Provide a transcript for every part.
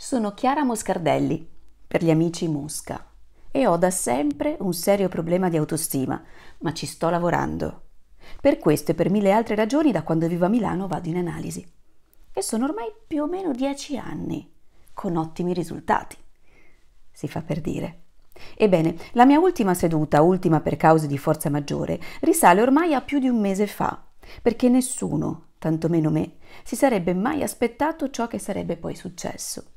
Sono Chiara Moscardelli, per gli amici Mosca, e ho da sempre un serio problema di autostima, ma ci sto lavorando. Per questo e per mille altre ragioni da quando vivo a Milano vado in analisi. E sono ormai più o meno dieci anni, con ottimi risultati. Si fa per dire. Ebbene, la mia ultima seduta, ultima per cause di forza maggiore, risale ormai a più di un mese fa, perché nessuno, tantomeno me, si sarebbe mai aspettato ciò che sarebbe poi successo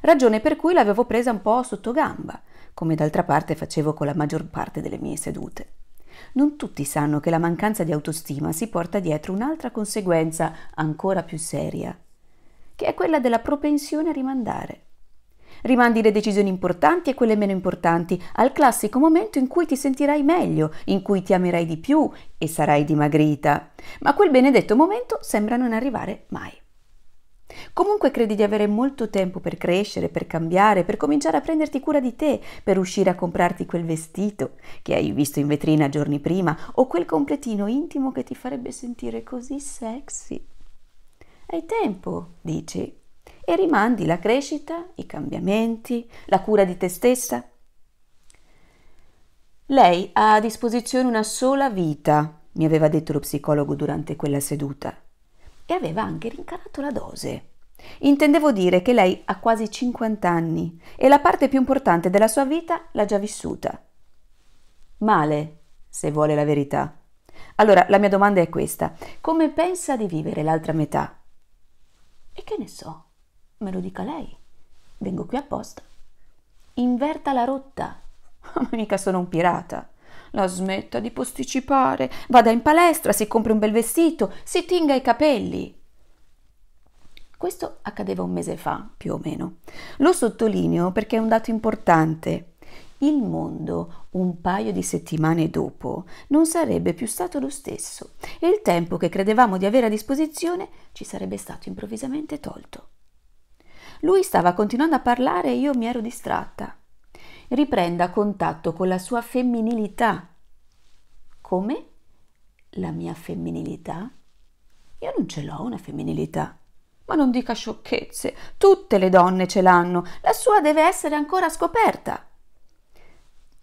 ragione per cui l'avevo presa un po' sotto gamba, come d'altra parte facevo con la maggior parte delle mie sedute. Non tutti sanno che la mancanza di autostima si porta dietro un'altra conseguenza ancora più seria, che è quella della propensione a rimandare. Rimandi le decisioni importanti e quelle meno importanti al classico momento in cui ti sentirai meglio, in cui ti amerai di più e sarai dimagrita. Ma quel benedetto momento sembra non arrivare mai. Comunque credi di avere molto tempo per crescere, per cambiare, per cominciare a prenderti cura di te, per uscire a comprarti quel vestito che hai visto in vetrina giorni prima o quel completino intimo che ti farebbe sentire così sexy. Hai tempo, dici, e rimandi la crescita, i cambiamenti, la cura di te stessa. Lei ha a disposizione una sola vita, mi aveva detto lo psicologo durante quella seduta e aveva anche rincarato la dose. Intendevo dire che lei ha quasi 50 anni e la parte più importante della sua vita l'ha già vissuta. Male, se vuole la verità. Allora, la mia domanda è questa. Come pensa di vivere l'altra metà? E che ne so? Me lo dica lei. Vengo qui apposta. Inverta la rotta. Ma mica sono un pirata. La smetta di posticipare, vada in palestra, si compri un bel vestito, si tinga i capelli. Questo accadeva un mese fa, più o meno. Lo sottolineo perché è un dato importante. Il mondo, un paio di settimane dopo, non sarebbe più stato lo stesso e il tempo che credevamo di avere a disposizione ci sarebbe stato improvvisamente tolto. Lui stava continuando a parlare e io mi ero distratta riprenda contatto con la sua femminilità. Come? La mia femminilità? Io non ce l'ho una femminilità. Ma non dica sciocchezze, tutte le donne ce l'hanno, la sua deve essere ancora scoperta.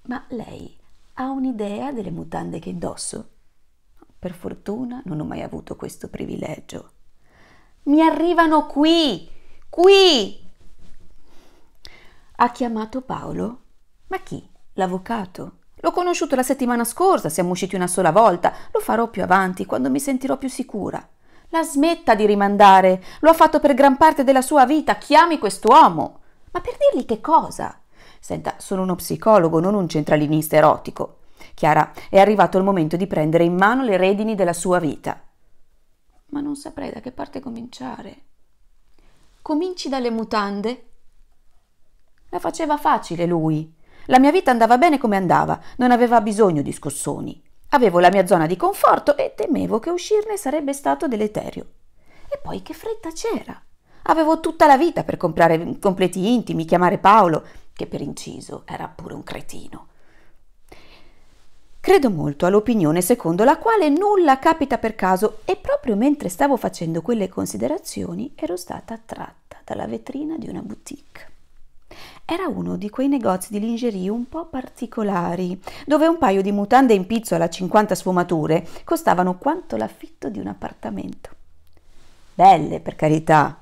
Ma lei ha un'idea delle mutande che indosso? Per fortuna non ho mai avuto questo privilegio. Mi arrivano qui, qui. Ha chiamato Paolo? Ma chi? L'avvocato? L'ho conosciuto la settimana scorsa, siamo usciti una sola volta, lo farò più avanti quando mi sentirò più sicura. La smetta di rimandare, lo ha fatto per gran parte della sua vita, chiami quest'uomo. Ma per dirgli che cosa? Senta, sono uno psicologo, non un centralinista erotico. Chiara, è arrivato il momento di prendere in mano le redini della sua vita. Ma non saprei da che parte cominciare. Cominci dalle mutande. La faceva facile lui, la mia vita andava bene come andava, non aveva bisogno di scossoni. Avevo la mia zona di conforto e temevo che uscirne sarebbe stato deleterio. E poi che fretta c'era? Avevo tutta la vita per comprare completi intimi, chiamare Paolo, che per inciso era pure un cretino. Credo molto all'opinione secondo la quale nulla capita per caso e proprio mentre stavo facendo quelle considerazioni ero stata attratta dalla vetrina di una boutique. Era uno di quei negozi di lingerie un po' particolari, dove un paio di mutande in pizzola a 50 sfumature costavano quanto l'affitto di un appartamento. Belle, per carità,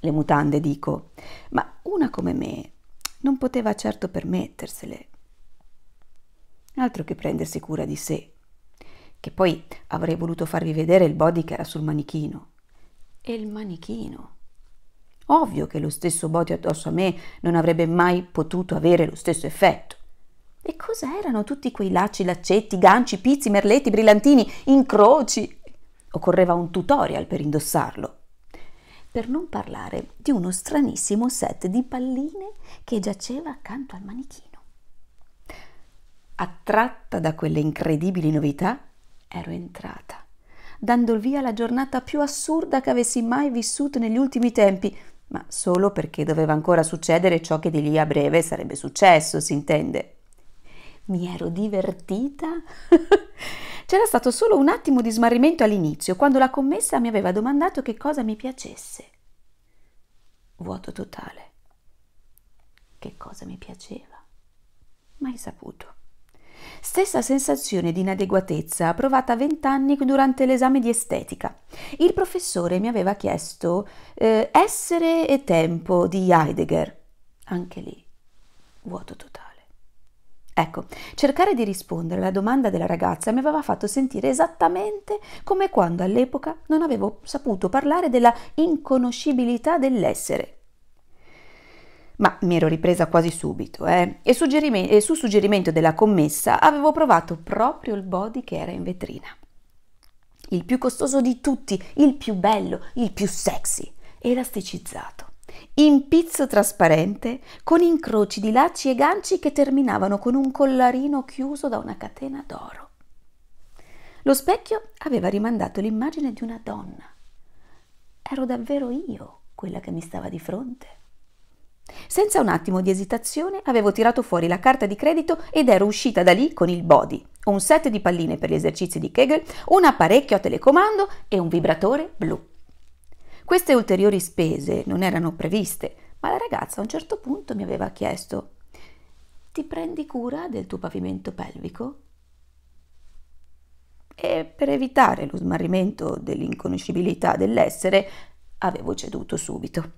le mutande dico, ma una come me non poteva certo permettersele. Altro che prendersi cura di sé, che poi avrei voluto farvi vedere il body che era sul manichino. E il manichino Ovvio che lo stesso bote addosso a me non avrebbe mai potuto avere lo stesso effetto. E cosa erano tutti quei lacci, laccetti, ganci, pizzi, merletti, brillantini, incroci? Occorreva un tutorial per indossarlo. Per non parlare di uno stranissimo set di palline che giaceva accanto al manichino. Attratta da quelle incredibili novità, ero entrata, dando il via alla giornata più assurda che avessi mai vissuto negli ultimi tempi, ma solo perché doveva ancora succedere ciò che di lì a breve sarebbe successo, si intende. Mi ero divertita? C'era stato solo un attimo di smarrimento all'inizio, quando la commessa mi aveva domandato che cosa mi piacesse. Vuoto totale. Che cosa mi piaceva? Mai saputo. Stessa sensazione di inadeguatezza provata vent'anni durante l'esame di estetica. Il professore mi aveva chiesto eh, Essere e tempo di Heidegger. Anche lì, vuoto totale. Ecco, cercare di rispondere alla domanda della ragazza mi aveva fatto sentire esattamente come quando all'epoca non avevo saputo parlare della inconoscibilità dell'essere ma mi ero ripresa quasi subito eh? e, suggerime- e su suggerimento della commessa avevo provato proprio il body che era in vetrina. Il più costoso di tutti, il più bello, il più sexy, elasticizzato, in pizzo trasparente con incroci di lacci e ganci che terminavano con un collarino chiuso da una catena d'oro. Lo specchio aveva rimandato l'immagine di una donna. Ero davvero io quella che mi stava di fronte. Senza un attimo di esitazione avevo tirato fuori la carta di credito ed ero uscita da lì con il body, un set di palline per gli esercizi di Kegel, un apparecchio a telecomando e un vibratore blu. Queste ulteriori spese non erano previste, ma la ragazza a un certo punto mi aveva chiesto ti prendi cura del tuo pavimento pelvico? E per evitare lo smarrimento dell'inconoscibilità dell'essere, avevo ceduto subito.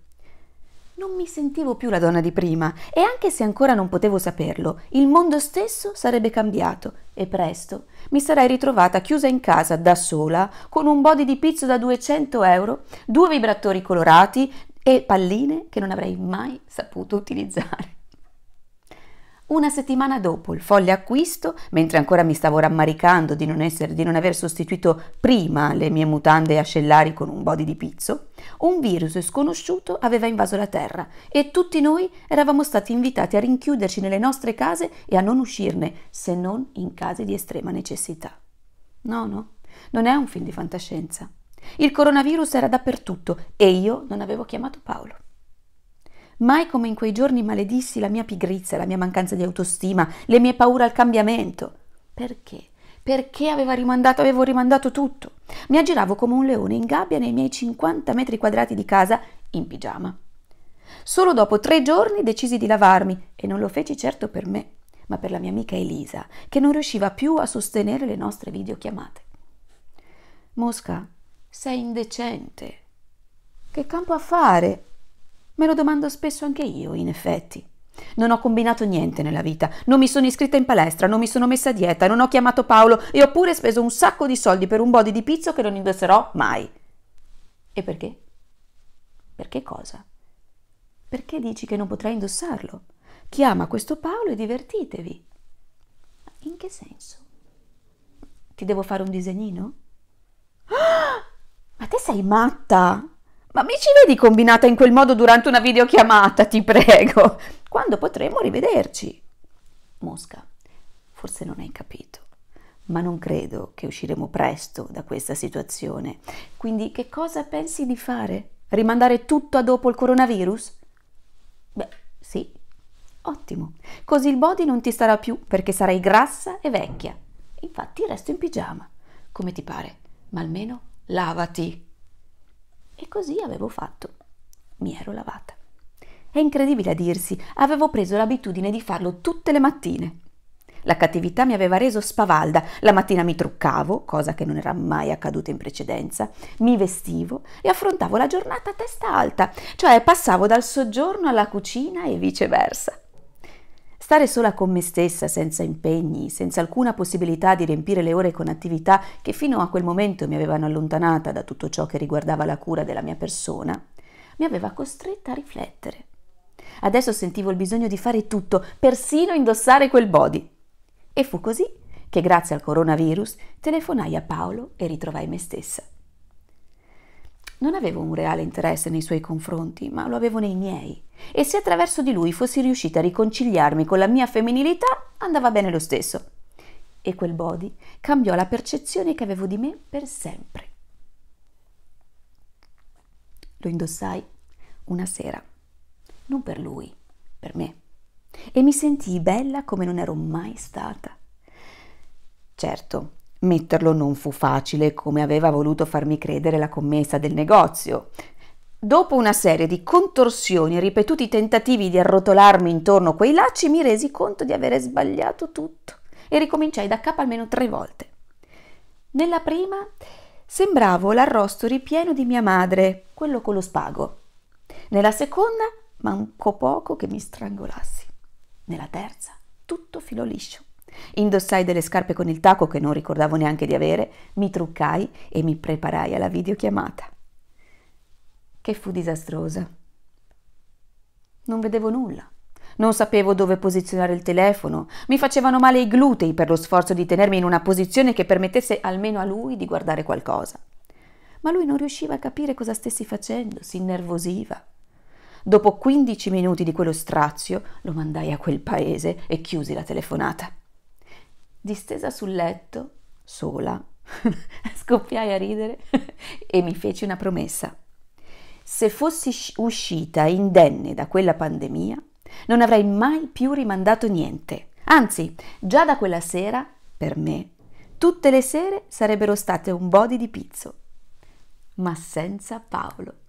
Non mi sentivo più la donna di prima e anche se ancora non potevo saperlo, il mondo stesso sarebbe cambiato e presto mi sarei ritrovata chiusa in casa da sola con un body di pizzo da 200 euro, due vibratori colorati e palline che non avrei mai saputo utilizzare. Una settimana dopo il folle acquisto, mentre ancora mi stavo rammaricando di non, essere, di non aver sostituito prima le mie mutande ascellari con un body di pizzo, un virus sconosciuto aveva invaso la Terra e tutti noi eravamo stati invitati a rinchiuderci nelle nostre case e a non uscirne se non in casi di estrema necessità. No, no, non è un film di fantascienza. Il coronavirus era dappertutto e io non avevo chiamato Paolo. Mai come in quei giorni maledissi la mia pigrizia, la mia mancanza di autostima, le mie paure al cambiamento. Perché? Perché aveva rimandato, avevo rimandato tutto. Mi aggiravo come un leone in gabbia nei miei 50 metri quadrati di casa in pigiama. Solo dopo tre giorni decisi di lavarmi e non lo feci certo per me, ma per la mia amica Elisa, che non riusciva più a sostenere le nostre videochiamate. Mosca, sei indecente. Che campo a fare? Me lo domando spesso anche io, in effetti. Non ho combinato niente nella vita, non mi sono iscritta in palestra, non mi sono messa a dieta, non ho chiamato Paolo e ho pure speso un sacco di soldi per un body di pizzo che non indosserò mai. E perché? Perché cosa? Perché dici che non potrai indossarlo? Chiama questo Paolo e divertitevi. In che senso? Ti devo fare un disegnino? Ah! Ma te sei matta! Ma mi ci vedi combinata in quel modo durante una videochiamata, ti prego? Quando potremo rivederci? Mosca, forse non hai capito, ma non credo che usciremo presto da questa situazione. Quindi che cosa pensi di fare? Rimandare tutto a dopo il coronavirus? Beh, sì. Ottimo. Così il body non ti starà più perché sarai grassa e vecchia. Infatti resto in pigiama. Come ti pare, ma almeno lavati. E così avevo fatto. Mi ero lavata. È incredibile a dirsi, avevo preso l'abitudine di farlo tutte le mattine. La cattività mi aveva reso spavalda. La mattina mi truccavo, cosa che non era mai accaduta in precedenza, mi vestivo e affrontavo la giornata a testa alta, cioè passavo dal soggiorno alla cucina e viceversa. Stare sola con me stessa, senza impegni, senza alcuna possibilità di riempire le ore con attività che fino a quel momento mi avevano allontanata da tutto ciò che riguardava la cura della mia persona, mi aveva costretta a riflettere. Adesso sentivo il bisogno di fare tutto, persino indossare quel body. E fu così che grazie al coronavirus telefonai a Paolo e ritrovai me stessa. Non avevo un reale interesse nei suoi confronti, ma lo avevo nei miei. E se attraverso di lui fossi riuscita a riconciliarmi con la mia femminilità, andava bene lo stesso. E quel body cambiò la percezione che avevo di me per sempre. Lo indossai una sera, non per lui, per me. E mi sentii bella come non ero mai stata. Certo, Metterlo non fu facile, come aveva voluto farmi credere la commessa del negozio. Dopo una serie di contorsioni e ripetuti tentativi di arrotolarmi intorno a quei lacci, mi resi conto di avere sbagliato tutto e ricominciai da capo almeno tre volte. Nella prima sembravo l'arrosto ripieno di mia madre, quello con lo spago. Nella seconda mancò poco che mi strangolassi. Nella terza tutto filo liscio. Indossai delle scarpe con il tacco che non ricordavo neanche di avere, mi truccai e mi preparai alla videochiamata, che fu disastrosa. Non vedevo nulla. Non sapevo dove posizionare il telefono, mi facevano male i glutei per lo sforzo di tenermi in una posizione che permettesse almeno a lui di guardare qualcosa. Ma lui non riusciva a capire cosa stessi facendo, si innervosiva. Dopo 15 minuti di quello strazio lo mandai a quel paese e chiusi la telefonata distesa sul letto, sola. Scoppiai a ridere e mi feci una promessa. Se fossi uscita indenne da quella pandemia, non avrei mai più rimandato niente. Anzi, già da quella sera, per me, tutte le sere sarebbero state un body di pizzo, ma senza Paolo.